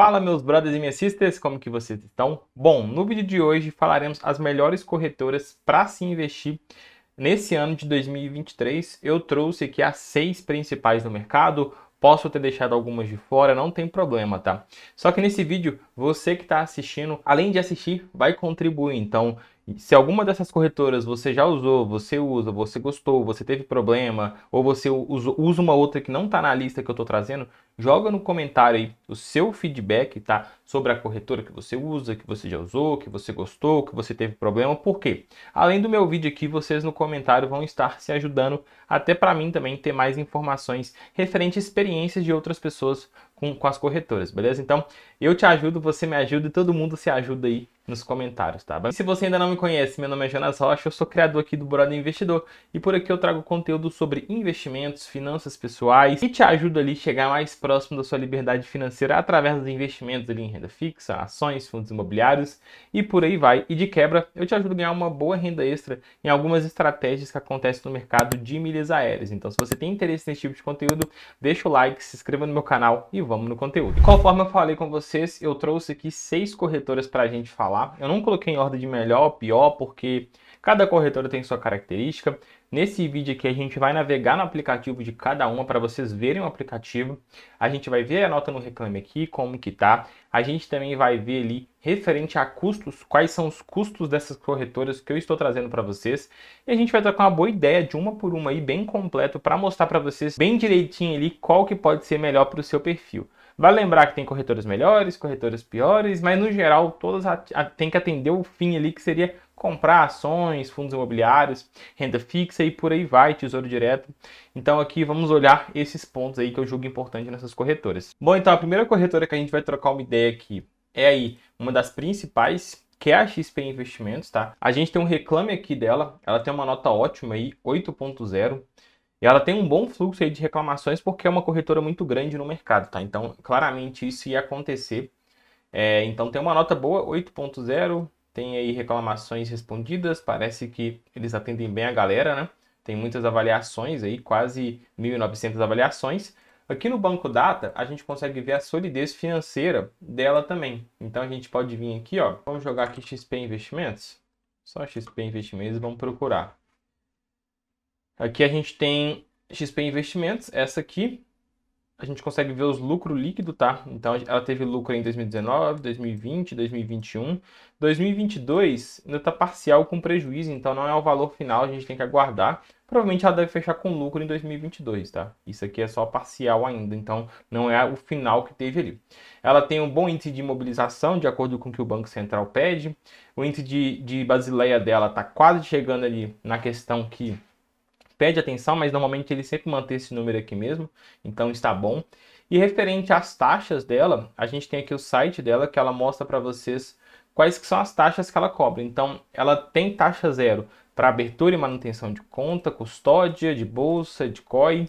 Fala meus brothers e minhas sisters, como que vocês estão? Bom, no vídeo de hoje falaremos as melhores corretoras para se investir nesse ano de 2023. Eu trouxe aqui as seis principais no mercado, Posso ter deixado algumas de fora, não tem problema, tá? Só que nesse vídeo, você que está assistindo, além de assistir, vai contribuir. Então, se alguma dessas corretoras você já usou, você usa, você gostou, você teve problema, ou você usa uma outra que não está na lista que eu estou trazendo, Joga no comentário aí o seu feedback, tá? Sobre a corretora que você usa, que você já usou, que você gostou, que você teve problema, por quê? Além do meu vídeo aqui, vocês no comentário vão estar se ajudando até para mim também ter mais informações referente a experiências de outras pessoas com, com as corretoras, beleza? Então, eu te ajudo, você me ajuda e todo mundo se ajuda aí nos comentários, tá? E se você ainda não me conhece, meu nome é Jonas Rocha, eu sou criador aqui do Brother Investidor e por aqui eu trago conteúdo sobre investimentos, finanças pessoais e te ajudo ali a chegar mais próximo próximo da sua liberdade financeira através dos investimentos ali em renda fixa, ações, fundos imobiliários e por aí vai. E de quebra, eu te ajudo a ganhar uma boa renda extra em algumas estratégias que acontecem no mercado de milhas aéreas. Então, se você tem interesse nesse tipo de conteúdo, deixa o like, se inscreva no meu canal e vamos no conteúdo. Conforme eu falei com vocês, eu trouxe aqui seis corretoras para a gente falar. Eu não coloquei em ordem de melhor ou pior, porque cada corretora tem sua característica. Nesse vídeo aqui a gente vai navegar no aplicativo de cada uma para vocês verem o aplicativo. A gente vai ver a nota no Reclame Aqui, como que tá. A gente também vai ver ali referente a custos, quais são os custos dessas corretoras que eu estou trazendo para vocês. E a gente vai trocar uma boa ideia de uma por uma aí bem completo para mostrar para vocês bem direitinho ali qual que pode ser melhor para o seu perfil. Vai lembrar que tem corretoras melhores, corretoras piores, mas no geral todas tem que atender o fim ali que seria comprar ações, fundos imobiliários, renda fixa e por aí vai, tesouro direto. Então aqui vamos olhar esses pontos aí que eu julgo importante nessas corretoras. Bom, então a primeira corretora que a gente vai trocar uma ideia aqui é aí uma das principais, que é a XP Investimentos, tá? A gente tem um reclame aqui dela, ela tem uma nota ótima aí, 8.0. E ela tem um bom fluxo aí de reclamações porque é uma corretora muito grande no mercado, tá? Então, claramente isso ia acontecer. É, então tem uma nota boa, 8.0, tem aí reclamações respondidas, parece que eles atendem bem a galera, né? Tem muitas avaliações aí, quase 1.900 avaliações. Aqui no banco data, a gente consegue ver a solidez financeira dela também. Então a gente pode vir aqui, ó, vamos jogar aqui XP Investimentos. Só XP Investimentos, vamos procurar. Aqui a gente tem XP Investimentos, essa aqui, a gente consegue ver os lucro líquido, tá? Então ela teve lucro em 2019, 2020, 2021. 2022 ainda está parcial com prejuízo, então não é o valor final, a gente tem que aguardar. Provavelmente ela deve fechar com lucro em 2022, tá? Isso aqui é só parcial ainda, então não é o final que teve ali. Ela tem um bom índice de imobilização, de acordo com o que o Banco Central pede. O índice de, de Basileia dela está quase chegando ali na questão que pede atenção, mas normalmente ele sempre mantém esse número aqui mesmo, então está bom. E referente às taxas dela, a gente tem aqui o site dela que ela mostra para vocês quais que são as taxas que ela cobra. Então, ela tem taxa zero para abertura e manutenção de conta, custódia, de bolsa, de COI,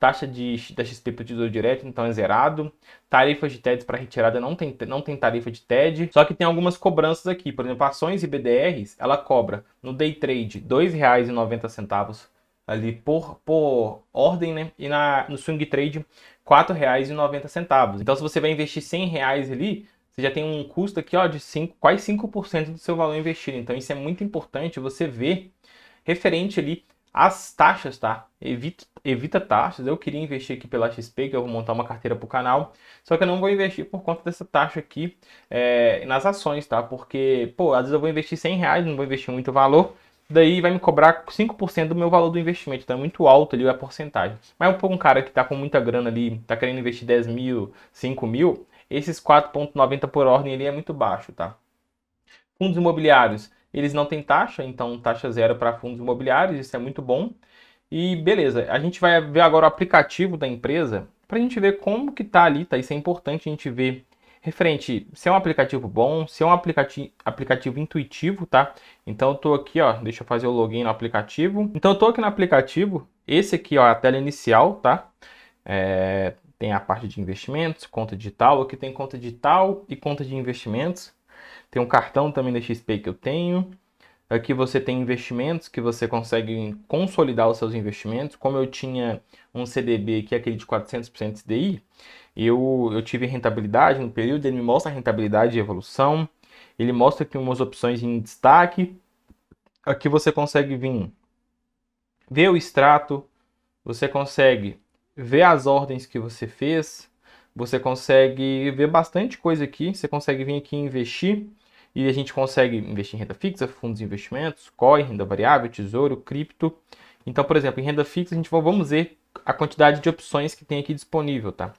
taxa de, da XP Petidor Direto, então é zerado. Tarifas de TED para retirada não tem, não tem tarifa de TED. Só que tem algumas cobranças aqui. Por exemplo, ações e BDRs, ela cobra no day trade R$ 2,90 ali por, por ordem, né? E na, no swing trade, R$ 4,90. Então, se você vai investir R$ reais ali, você já tem um custo aqui ó, de cinco quase 5% do seu valor investido. Então, isso é muito importante você ver referente ali às taxas, tá? Evita, evita taxas. Eu queria investir aqui pela XP, que eu vou montar uma carteira para o canal. Só que eu não vou investir por conta dessa taxa aqui é, nas ações, tá? Porque, pô, às vezes eu vou investir 100 reais, não vou investir muito valor daí vai me cobrar 5% do meu valor do investimento. Então é muito alto ali a porcentagem. Mas um cara que está com muita grana ali, está querendo investir 10 mil, 5 mil, esses 4,90 por ordem ali é muito baixo, tá? Fundos imobiliários, eles não têm taxa, então taxa zero para fundos imobiliários, isso é muito bom. E beleza, a gente vai ver agora o aplicativo da empresa para a gente ver como que tá ali, tá? Isso é importante a gente ver referente se é um aplicativo bom, se é um aplicativo, aplicativo intuitivo, tá? Então eu tô aqui, ó, deixa eu fazer o login no aplicativo. Então eu tô aqui no aplicativo, esse aqui, ó, é a tela inicial, tá? É, tem a parte de investimentos, conta digital, aqui tem conta digital e conta de investimentos. Tem um cartão também da XP que eu tenho. Aqui é você tem investimentos que você consegue consolidar os seus investimentos. Como eu tinha um CDB que é aquele de 400% CDI, eu, eu tive rentabilidade no período, ele me mostra a rentabilidade e evolução. Ele mostra aqui umas opções em destaque. Aqui você consegue vir ver o extrato, você consegue ver as ordens que você fez, você consegue ver bastante coisa aqui, você consegue vir aqui investir. E a gente consegue investir em renda fixa, fundos de investimentos, COI, renda variável, tesouro, cripto. Então, por exemplo, em renda fixa, a gente vamos ver a quantidade de opções que tem aqui disponível, tá?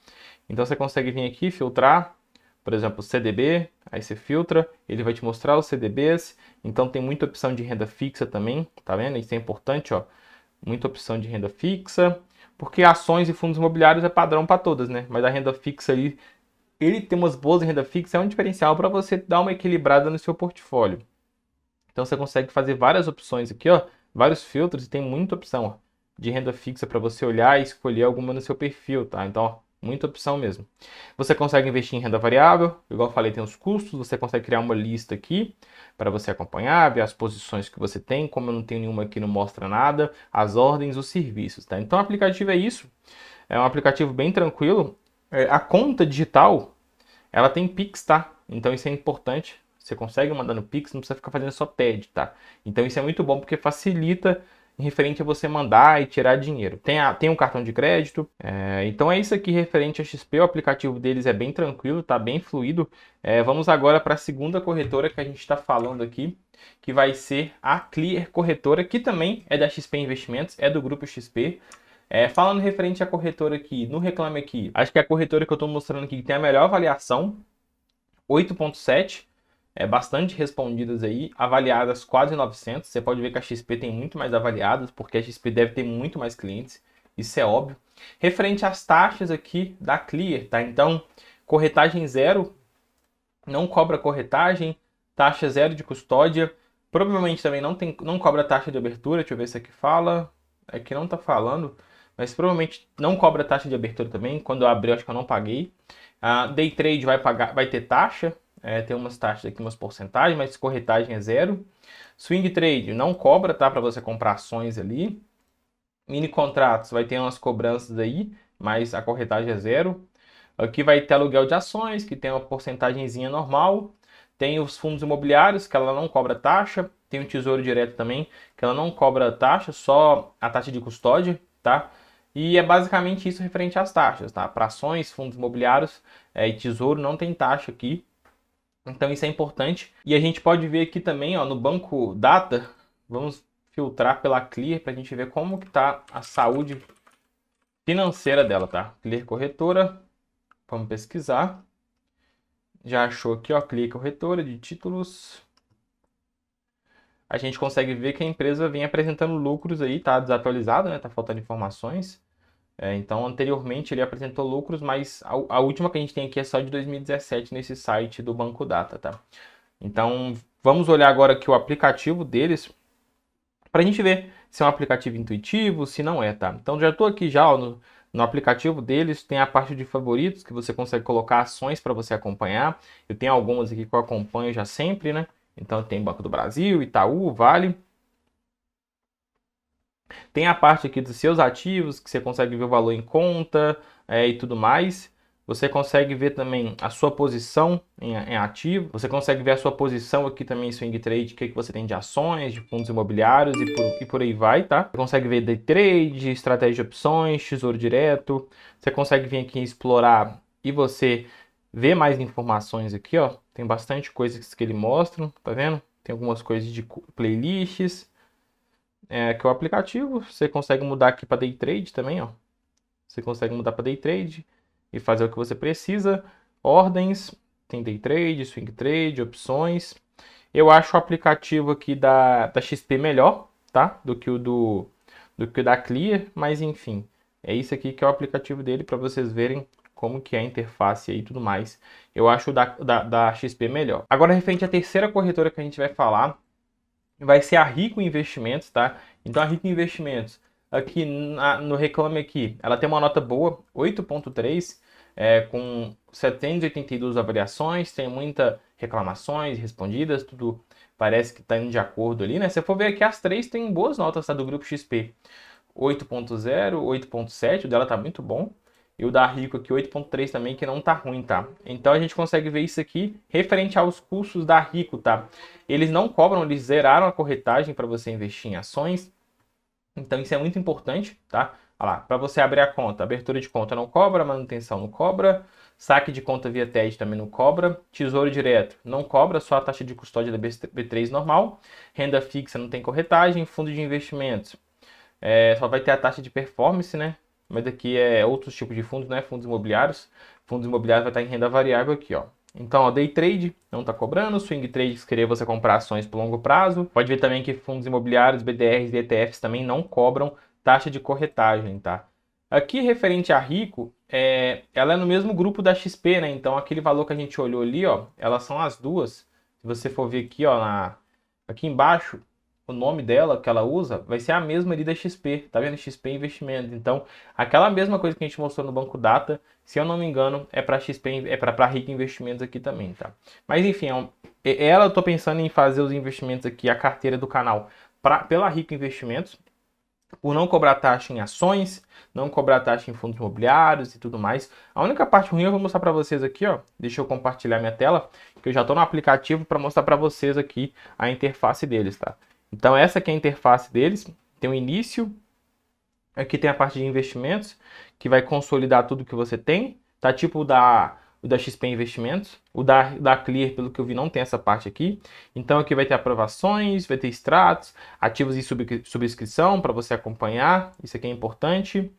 Então você consegue vir aqui, filtrar, por exemplo, CDB, aí você filtra, ele vai te mostrar os CDBs. Então tem muita opção de renda fixa também, tá vendo? Isso é importante, ó. Muita opção de renda fixa, porque ações e fundos imobiliários é padrão para todas, né? Mas a renda fixa aí ele tem umas boas de renda fixa é um diferencial para você dar uma equilibrada no seu portfólio. Então você consegue fazer várias opções aqui, ó, vários filtros e tem muita opção ó, de renda fixa para você olhar e escolher alguma no seu perfil, tá? Então, ó, muita opção mesmo. Você consegue investir em renda variável, igual eu falei, tem os custos, você consegue criar uma lista aqui para você acompanhar, ver as posições que você tem, como eu não tenho nenhuma aqui, não mostra nada, as ordens, os serviços, tá? Então o aplicativo é isso. É um aplicativo bem tranquilo. É, a conta digital, ela tem Pix, tá? Então isso é importante. Você consegue mandar no Pix, não precisa ficar fazendo só TED, tá? Então isso é muito bom porque facilita referente a você mandar e tirar dinheiro. Tem, a, tem um cartão de crédito. É, então é isso aqui referente a XP. O aplicativo deles é bem tranquilo, tá bem fluido. É, vamos agora para a segunda corretora que a gente está falando aqui, que vai ser a Clear Corretora, que também é da XP Investimentos, é do grupo XP. É, falando referente à corretora aqui, no Reclame Aqui, acho que a corretora que eu estou mostrando aqui tem a melhor avaliação, 8.7, é, bastante respondidas aí, avaliadas quase 900. Você pode ver que a XP tem muito mais avaliadas, porque a XP deve ter muito mais clientes, isso é óbvio. Referente às taxas aqui da Clear, tá? Então, corretagem zero, não cobra corretagem, taxa zero de custódia, provavelmente também não, tem, não cobra taxa de abertura, deixa eu ver se aqui é fala, É que não tá falando mas provavelmente não cobra taxa de abertura também. Quando eu abri, eu acho que eu não paguei. day trade vai, pagar, vai ter taxa, é, tem umas taxas aqui, umas porcentagens, mas corretagem é zero. Swing trade não cobra, tá? Para você comprar ações ali. Mini contratos vai ter umas cobranças aí, mas a corretagem é zero. Aqui vai ter aluguel de ações, que tem uma porcentagemzinha normal. Tem os fundos imobiliários, que ela não cobra taxa. Tem o tesouro direto também, que ela não cobra taxa, só a taxa de custódia, tá? E é basicamente isso referente às taxas, tá? Para ações, fundos imobiliários é, e tesouro não tem taxa aqui. Então isso é importante. E a gente pode ver aqui também, ó, no banco data, vamos filtrar pela Clear para a gente ver como que tá a saúde financeira dela, tá? Clear corretora, vamos pesquisar. Já achou aqui, ó, Clear corretora de títulos a gente consegue ver que a empresa vem apresentando lucros aí, tá desatualizado, né? Tá faltando informações. É, então, anteriormente ele apresentou lucros, mas a, a, última que a gente tem aqui é só de 2017 nesse site do Banco Data, tá? Então, vamos olhar agora aqui o aplicativo deles para a gente ver se é um aplicativo intuitivo, se não é, tá? Então, já estou aqui já ó, no, no aplicativo deles, tem a parte de favoritos que você consegue colocar ações para você acompanhar. Eu tenho algumas aqui que eu acompanho já sempre, né? Então tem Banco do Brasil, Itaú, Vale. Tem a parte aqui dos seus ativos, que você consegue ver o valor em conta é, e tudo mais. Você consegue ver também a sua posição em, em, ativo. Você consegue ver a sua posição aqui também em swing trade, o que, é que você tem de ações, de fundos imobiliários e por, e por aí vai, tá? Você consegue ver day trade, estratégia de opções, tesouro direto. Você consegue vir aqui explorar e você ver mais informações aqui, ó. Tem bastante coisas que ele mostra, tá vendo? Tem algumas coisas de playlists. É, que é o aplicativo, você consegue mudar aqui para day trade também, ó. Você consegue mudar para day trade e fazer o que você precisa. Ordens, tem day trade, swing trade, opções. Eu acho o aplicativo aqui da, da XP melhor, tá? Do que o do do que o da Clear, mas enfim, é isso aqui que é o aplicativo dele para vocês verem como que é a interface e tudo mais. Eu acho da, da, da XP melhor. Agora, referente à terceira corretora que a gente vai falar, vai ser a Rico Investimentos, tá? Então, a Rico Investimentos, aqui na, no Reclame Aqui, ela tem uma nota boa, 8.3, é, com 782 avaliações, tem muitas reclamações respondidas, tudo parece que está indo de acordo ali, né? Se for ver aqui, as três têm boas notas, tá? Do grupo XP. 8.0, 8.7, o dela tá muito bom e o da Rico aqui 8.3 também, que não tá ruim, tá? Então a gente consegue ver isso aqui referente aos custos da Rico, tá? Eles não cobram, eles zeraram a corretagem para você investir em ações. Então isso é muito importante, tá? Olha lá, para você abrir a conta, abertura de conta não cobra, manutenção não cobra, saque de conta via TED também não cobra, tesouro direto não cobra, só a taxa de custódia da B3 normal, renda fixa não tem corretagem, fundo de investimentos é, só vai ter a taxa de performance, né? mas aqui é outros tipos de fundos, né? Fundos imobiliários. Fundos imobiliários vai estar em renda variável aqui, ó. Então, ó, day trade não está cobrando, swing trade que querer você comprar ações por longo prazo. Pode ver também que fundos imobiliários, BDRs e ETFs também não cobram taxa de corretagem, tá? Aqui referente a Rico, é, ela é no mesmo grupo da XP, né? Então aquele valor que a gente olhou ali, ó, elas são as duas. Se você for ver aqui, ó, na, aqui embaixo, o nome dela que ela usa vai ser a mesma ali da XP, tá vendo? XP investimento Então, aquela mesma coisa que a gente mostrou no Banco Data, se eu não me engano, é para XP, é para Rica Investimentos aqui também, tá? Mas enfim, é ela eu tô pensando em fazer os investimentos aqui, a carteira do canal, pra, pela Rica Investimentos, por não cobrar taxa em ações, não cobrar taxa em fundos imobiliários e tudo mais. A única parte ruim eu vou mostrar para vocês aqui, ó. Deixa eu compartilhar minha tela, que eu já estou no aplicativo para mostrar para vocês aqui a interface deles, tá? Então essa aqui é a interface deles, tem o início, aqui tem a parte de investimentos, que vai consolidar tudo que você tem, tá? Tipo o da, o da XP Investimentos, o da, da Clear, pelo que eu vi, não tem essa parte aqui. Então aqui vai ter aprovações, vai ter extratos, ativos e sub, subscrição para você acompanhar, isso aqui é importante.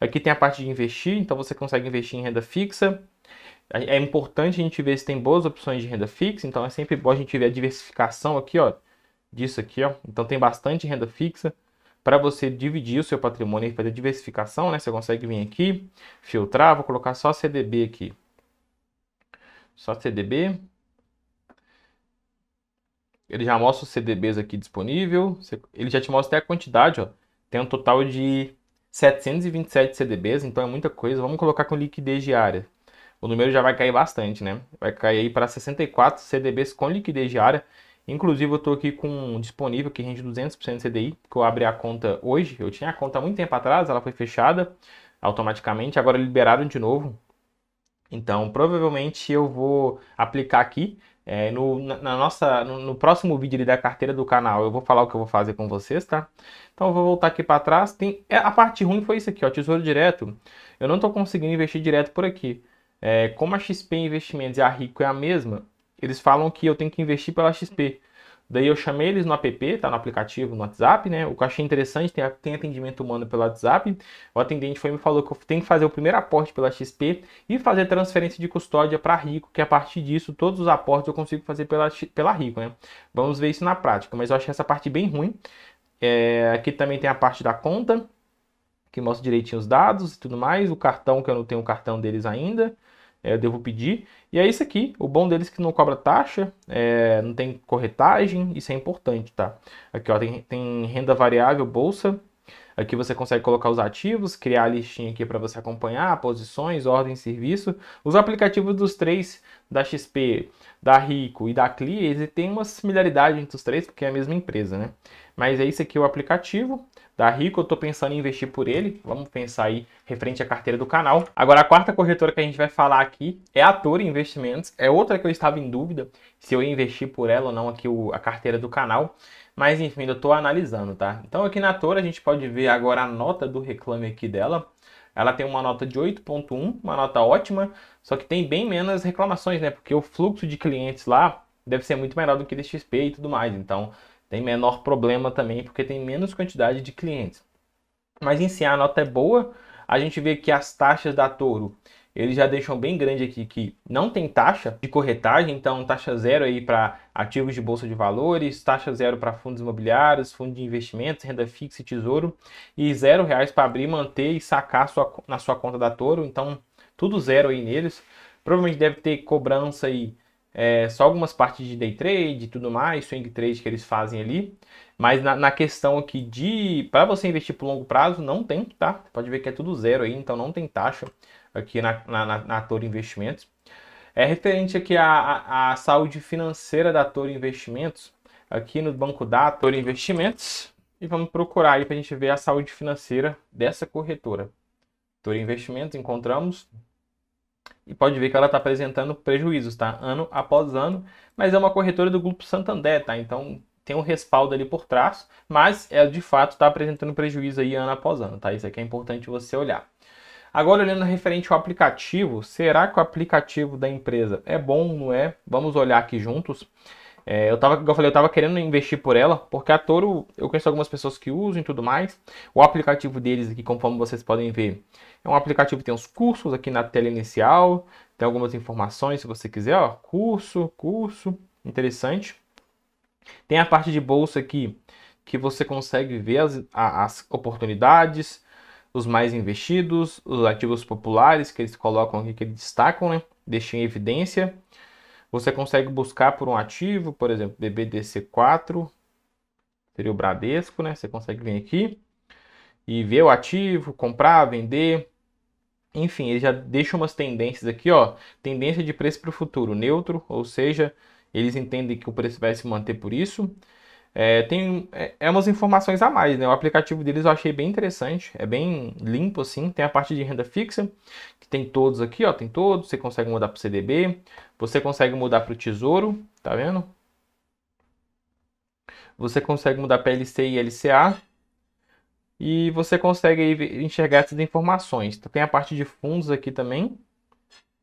Aqui tem a parte de investir, então você consegue investir em renda fixa, é, é importante a gente ver se tem boas opções de renda fixa, então é sempre bom a gente ver a diversificação aqui, ó disso aqui, ó. Então tem bastante renda fixa para você dividir o seu patrimônio e fazer diversificação, né? Você consegue vir aqui, filtrar, vou colocar só CDB aqui. Só CDB. Ele já mostra os CDBs aqui disponível. Ele já te mostra até a quantidade, ó. Tem um total de 727 CDBs, então é muita coisa. Vamos colocar com liquidez diária. O número já vai cair bastante, né? Vai cair para 64 CDBs com liquidez diária. Inclusive, eu estou aqui com um disponível que rende 200% CDI, que eu abri a conta hoje. Eu tinha a conta há muito tempo atrás, ela foi fechada automaticamente, agora liberaram de novo. Então, provavelmente eu vou aplicar aqui. É, no, na nossa, no, no, próximo vídeo da carteira do canal, eu vou falar o que eu vou fazer com vocês, tá? Então, eu vou voltar aqui para trás. Tem, é, a parte ruim foi isso aqui, ó, Tesouro Direto. Eu não estou conseguindo investir direto por aqui. É, como a XP Investimentos e a Rico é a mesma, eles falam que eu tenho que investir pela XP. Daí eu chamei eles no app, tá no aplicativo, no WhatsApp, né? O que eu achei interessante, tem, tem atendimento humano pelo WhatsApp. O atendente foi me falou que eu tenho que fazer o primeiro aporte pela XP e fazer transferência de custódia para Rico, que a partir disso todos os aportes eu consigo fazer pela, pela Rico, né? Vamos ver isso na prática, mas eu achei essa parte bem ruim. É, aqui também tem a parte da conta, que mostra direitinho os dados e tudo mais. O cartão, que eu não tenho o cartão deles ainda. É, eu devo pedir. E é isso aqui, o bom deles é que não cobra taxa, é, não tem corretagem, isso é importante, tá? Aqui ó, tem, tem renda variável, bolsa, Aqui você consegue colocar os ativos, criar a listinha aqui para você acompanhar, posições, ordem, serviço. Os aplicativos dos três, da XP, da Rico e da Cli, eles têm uma similaridade entre os três, porque é a mesma empresa, né? Mas é isso aqui o aplicativo da tá Rico, eu tô pensando em investir por ele. Vamos pensar aí referente à carteira do canal. Agora, a quarta corretora que a gente vai falar aqui é a Toro Investimentos. É outra que eu estava em dúvida se eu ia investir por ela ou não aqui o, a carteira do canal. Mas enfim, eu estou analisando, tá? Então aqui na Toro a gente pode ver agora a nota do reclame aqui dela. Ela tem uma nota de 8.1, uma nota ótima, só que tem bem menos reclamações, né? Porque o fluxo de clientes lá deve ser muito melhor do que da XP e tudo mais. Então, tem menor problema também, porque tem menos quantidade de clientes. Mas em si a nota é boa, a gente vê que as taxas da Toro, eles já deixam bem grande aqui que não tem taxa de corretagem, então taxa zero aí para ativos de bolsa de valores, taxa zero para fundos imobiliários, fundos de investimentos, renda fixa e tesouro, e zero reais para abrir, manter e sacar sua, na sua conta da Toro, então tudo zero aí neles. Provavelmente deve ter cobrança aí é, só algumas partes de day trade e tudo mais, swing trade que eles fazem ali. Mas na, na questão aqui de para você investir por longo prazo, não tem, tá? Pode ver que é tudo zero aí, então não tem taxa aqui na, na, na Toro Investimentos. É referente aqui à, saúde financeira da Toro Investimentos, aqui no Banco da Toro Investimentos. E vamos procurar aí para a gente ver a saúde financeira dessa corretora. Toro Investimentos, encontramos e pode ver que ela está apresentando prejuízos, tá? Ano após ano, mas é uma corretora do Grupo Santander, tá? Então tem um respaldo ali por trás, mas ela de fato está apresentando prejuízo aí ano após ano, tá? Isso aqui é importante você olhar. Agora, olhando referente ao aplicativo, será que o aplicativo da empresa é bom ou não é? Vamos olhar aqui juntos. É, eu tava, eu falei, eu tava querendo investir por ela, porque a Toro, eu conheço algumas pessoas que usam e tudo mais. O aplicativo deles aqui, conforme vocês podem ver, é um aplicativo que tem os cursos aqui na tela inicial, tem algumas informações se você quiser, ó, curso, curso, interessante. Tem a parte de bolsa aqui, que você consegue ver as, as oportunidades, os mais investidos, os ativos populares que eles colocam aqui, que eles destacam, né? Deixam em evidência. Você consegue buscar por um ativo, por exemplo, BBDC4, seria o Bradesco, né? Você consegue vir aqui e ver o ativo, comprar, vender. Enfim, ele já deixa umas tendências aqui, ó. Tendência de preço para o futuro neutro, ou seja, eles entendem que o preço vai se manter por isso é, tem é, é, umas informações a mais, né? O aplicativo deles eu achei bem interessante, é bem limpo assim. Tem a parte de renda fixa, que tem todos aqui, ó, tem todos. Você consegue mudar para o CDB, você consegue mudar para o Tesouro, tá vendo? Você consegue mudar para LC e LCA. E você consegue enxergar essas informações. Tem a parte de fundos aqui também,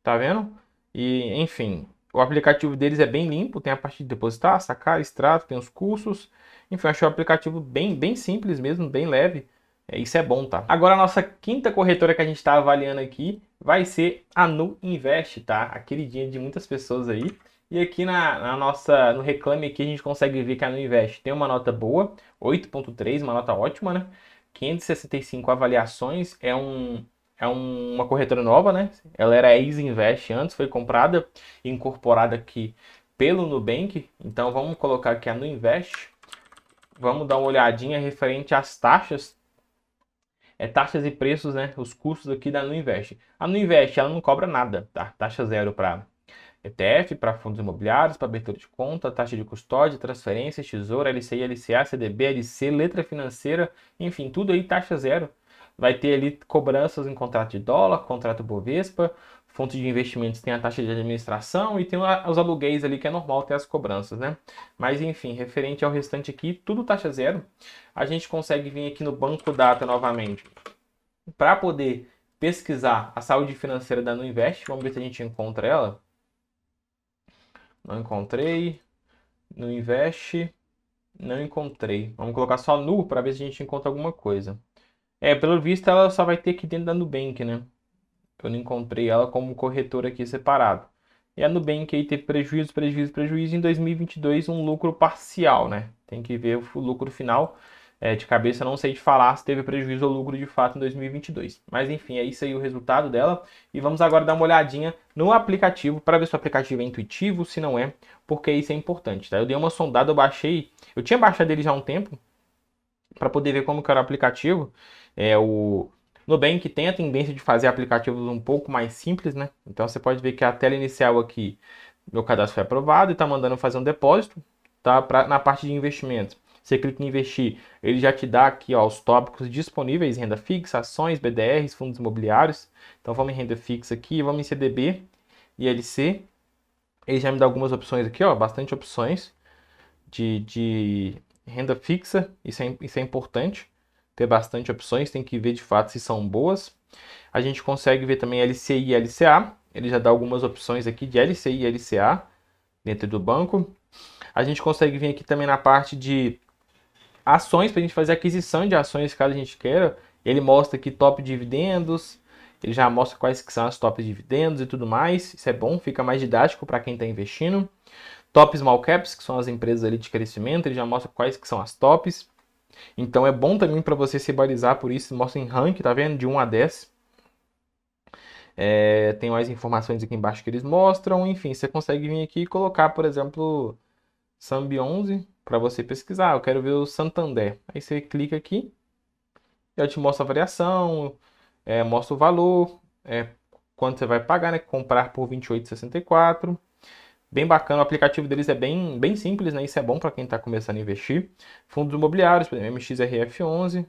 tá vendo? E enfim, o aplicativo deles é bem limpo, tem a parte de depositar, sacar, extrato, tem os cursos. Enfim, achei o aplicativo bem, bem simples mesmo, bem leve. É, isso é bom, tá? Agora a nossa quinta corretora que a gente está avaliando aqui vai ser a Nu Invest, tá? A queridinha de muitas pessoas aí. E aqui na, na, nossa, no reclame aqui a gente consegue ver que a Nu Invest tem uma nota boa, 8.3, uma nota ótima, né? 565 avaliações, é um é um, uma corretora nova, né? Ela era ex-invest antes, foi comprada e incorporada aqui pelo Nubank. Então vamos colocar aqui a Nuinvest. Vamos dar uma olhadinha referente às taxas. É taxas e preços, né? Os custos aqui da Nuinvest. A Nuinvest, ela não cobra nada, tá? Taxa zero para ETF, para fundos imobiliários, para abertura de conta, taxa de custódia, transferência, tesoura, LCI, LCA, CDB, LC, letra financeira, enfim, tudo aí taxa zero vai ter ali cobranças em contrato de dólar, contrato Bovespa, fonte de investimentos tem a taxa de administração e tem os aluguéis ali que é normal ter as cobranças, né? Mas enfim, referente ao restante aqui, tudo taxa zero. A gente consegue vir aqui no banco data novamente para poder pesquisar a saúde financeira da Nuinvest. Vamos ver se a gente encontra ela. Não encontrei. Nuinvest. Não encontrei. Vamos colocar só nu para ver se a gente encontra alguma coisa. É, pelo visto ela só vai ter aqui dentro da Nubank, né? Eu não encontrei ela como corretora aqui separado. E a Nubank aí teve prejuízo, prejuízo, prejuízo. Em 2022, um lucro parcial, né? Tem que ver o lucro final. É, de cabeça, não sei te falar se teve prejuízo ou lucro de fato em 2022. Mas enfim, é isso aí o resultado dela. E vamos agora dar uma olhadinha no aplicativo para ver se o aplicativo é intuitivo, se não é, porque isso é importante, tá? Eu dei uma sondada, eu baixei. Eu tinha baixado ele já há um tempo, para poder ver como que era o aplicativo. É, o Nubank tem a tendência de fazer aplicativos um pouco mais simples, né? Então você pode ver que a tela inicial aqui, meu cadastro foi aprovado e está mandando fazer um depósito, tá? Pra, na parte de investimentos. Você clica em investir, ele já te dá aqui ó, os tópicos disponíveis, renda fixa, ações, BDRs, fundos imobiliários. Então vamos em renda fixa aqui, vamos em CDB, LC. Ele já me dá algumas opções aqui, ó, bastante opções de, de renda fixa, isso é, isso é importante, ter bastante opções, tem que ver de fato se são boas. A gente consegue ver também LCI e LCA, ele já dá algumas opções aqui de LCI e LCA dentro do banco. A gente consegue vir aqui também na parte de ações, para a gente fazer aquisição de ações caso a gente queira. Ele mostra aqui top dividendos, ele já mostra quais que são as top dividendos e tudo mais. Isso é bom, fica mais didático para quem está investindo. Top small caps, que são as empresas ali de crescimento, ele já mostra quais que são as tops. Então é bom também para você se balizar por isso, mostra em rank, tá vendo? De 1 a 10. É, tem mais informações aqui embaixo que eles mostram. Enfim, você consegue vir aqui e colocar, por exemplo, Sambi 11 para você pesquisar. Eu quero ver o Santander. Aí você clica aqui, já te mostra a variação, é, mostra o valor, é, quanto você vai pagar, né? Comprar por 28,64 bem bacana. O aplicativo deles é bem, bem simples, né? Isso é bom para quem está começando a investir. Fundos imobiliários, por exemplo, MXRF11.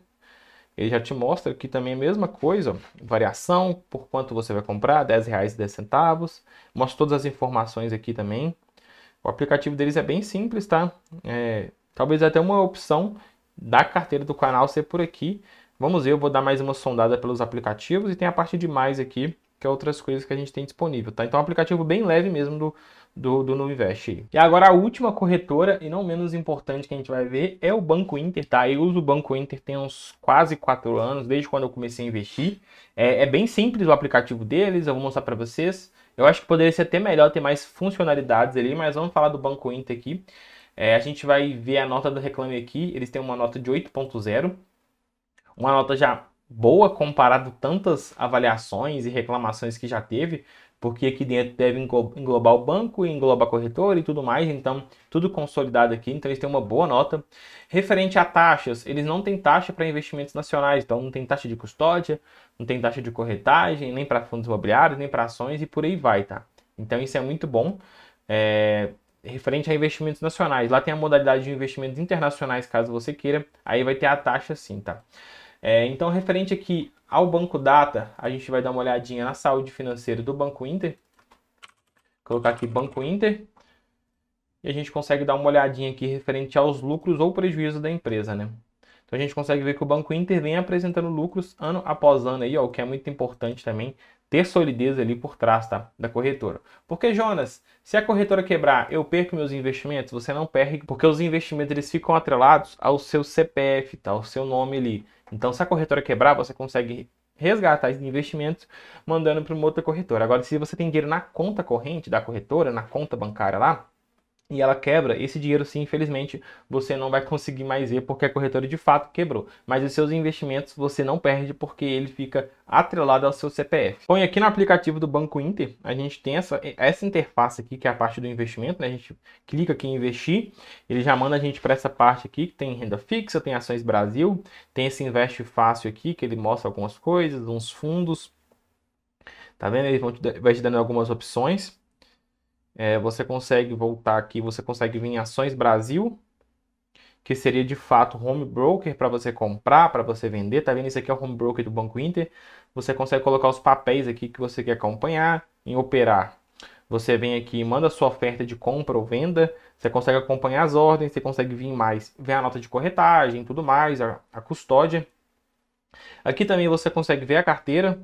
Ele já te mostra aqui também é a mesma coisa, ó. variação, por quanto você vai comprar, R$10,10. Mostra todas as informações aqui também. O aplicativo deles é bem simples, tá? É, talvez até uma opção da carteira do canal ser por aqui. Vamos ver, eu vou dar mais uma sondada pelos aplicativos e tem a parte de mais aqui que é outras coisas que a gente tem disponível, tá? Então, é um aplicativo bem leve mesmo do, do, do Nuinvest. E agora a última corretora, e não menos importante que a gente vai ver, é o Banco Inter, tá? Eu uso o Banco Inter tem uns quase 4 anos, desde quando eu comecei a investir. É, é bem simples o aplicativo deles, eu vou mostrar para vocês. Eu acho que poderia ser até melhor ter mais funcionalidades ali, mas vamos falar do Banco Inter aqui. É, a gente vai ver a nota do Reclame Aqui, eles têm uma nota de 8.0, uma nota já boa comparado tantas avaliações e reclamações que já teve, porque aqui dentro deve englobar o banco, englobar corretor e tudo mais, então tudo consolidado aqui, então eles têm uma boa nota. Referente a taxas, eles não têm taxa para investimentos nacionais, então não tem taxa de custódia, não tem taxa de corretagem, nem para fundos imobiliários, nem para ações e por aí vai, tá? Então isso é muito bom. É... Referente a investimentos nacionais, lá tem a modalidade de investimentos internacionais, caso você queira, aí vai ter a taxa sim, tá? É, então, referente aqui ao banco Data, a gente vai dar uma olhadinha na saúde financeira do Banco Inter. Vou colocar aqui Banco Inter. E a gente consegue dar uma olhadinha aqui referente aos lucros ou prejuízo da empresa, né? Então a gente consegue ver que o Banco Inter vem apresentando lucros ano após ano aí, ó, o que é muito importante também ter solidez ali por trás tá? da corretora. Porque, Jonas, se a corretora quebrar, eu perco meus investimentos? Você não perde, porque os investimentos eles ficam atrelados ao seu CPF, tá? ao seu nome ali. Então, se a corretora quebrar, você consegue resgatar esses investimentos mandando para uma outra corretora. Agora, se você tem dinheiro na conta corrente da corretora, na conta bancária lá, e ela quebra, esse dinheiro sim, infelizmente, você não vai conseguir mais ver porque a corretora de fato quebrou. Mas os seus investimentos você não perde porque ele fica atrelado ao seu CPF. Põe aqui no aplicativo do Banco Inter, a gente tem essa, essa interface aqui, que é a parte do investimento, né? A gente clica aqui em investir, ele já manda a gente para essa parte aqui, que tem renda fixa, tem ações Brasil, tem esse investe fácil aqui, que ele mostra algumas coisas, uns fundos, tá vendo? Ele vai te dando algumas opções. É, você consegue voltar aqui, você consegue vir em Ações Brasil, que seria de fato home broker para você comprar, para você vender. Tá vendo? Isso aqui é o home broker do Banco Inter. Você consegue colocar os papéis aqui que você quer acompanhar em operar. Você vem aqui e manda sua oferta de compra ou venda. Você consegue acompanhar as ordens, você consegue vir mais, ver a nota de corretagem, tudo mais, a, a custódia. Aqui também você consegue ver a carteira.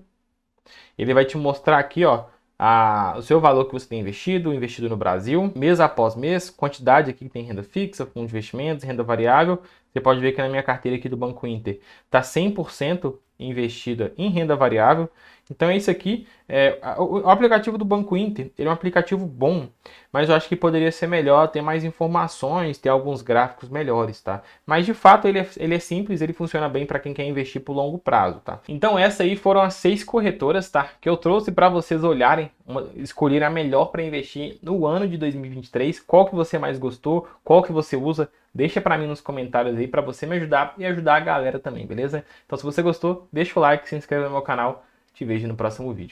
Ele vai te mostrar aqui, ó, a, o seu valor que você tem investido, investido no Brasil, mês após mês, quantidade aqui que tem renda fixa, fundo de investimentos, renda variável, você pode ver que é na minha carteira aqui do Banco Inter está 100% investida em renda variável. Então, isso aqui, é, o, aplicativo do Banco Inter, ele é um aplicativo bom, mas eu acho que poderia ser melhor, ter mais informações, ter alguns gráficos melhores, tá? Mas, de fato, ele é, ele é simples, ele funciona bem para quem quer investir por longo prazo, tá? Então, essas aí foram as seis corretoras, tá? Que eu trouxe para vocês olharem uma, escolher a melhor para investir no ano de 2023. Qual que você mais gostou? Qual que você usa? Deixa para mim nos comentários aí para você me ajudar e ajudar a galera também, beleza? Então se você gostou, deixa o like, se inscreve no meu canal. Te vejo no próximo vídeo.